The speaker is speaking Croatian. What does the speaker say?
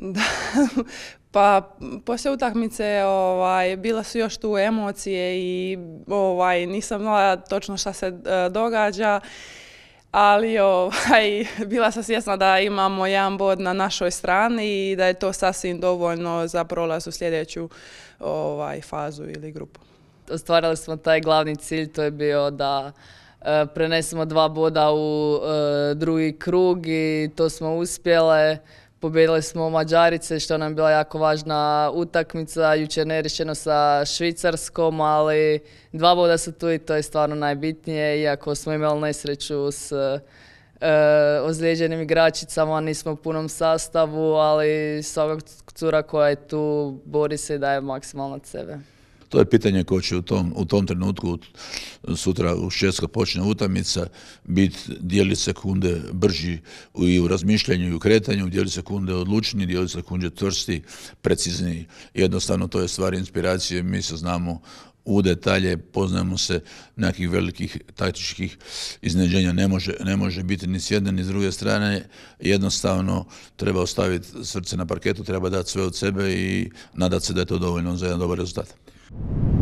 Da, pa poslije utakmice ovaj, su još tu emocije i ovaj, nisam znala točno šta se e, događa, ali ovaj, bila sam svjesna da imamo jedan bod na našoj strani i da je to sasvim dovoljno za prolaz u sljedeću ovaj, fazu ili grupu. Ostvarali smo taj glavni cilj, to je bio da e, prenesemo dva boda u e, drugi krug i to smo uspjele. Pobjedili smo Mađarice što nam je bila jako važna utakmica, jučer nerešeno sa Švicarskom, ali dva boda su tu i to je stvarno najbitnije, iako smo imali nesreću s e, ozlijeđenim igračicama, nismo u punom sastavu, ali svakog cura koja je tu bori se i daje maksimalno od sebe. To je pitanje koje će u tom, u tom trenutku, sutra u Švedskoj počne utamica, biti dijeli sekunde brži i u razmišljanju i u kretanju, dijeli sekunde odlučni, dijeli sekunde tvrsti, precizniji. Jednostavno to je stvar inspiracije, mi se znamo u detalje, poznajemo se nekih velikih taktičkih izneđenja. ne može, ne može biti ni s jedne ni s druge strane, jednostavno treba ostaviti srce na parketu, treba dati sve od sebe i nadati se da je to dovoljno za jedan dobar rezultat.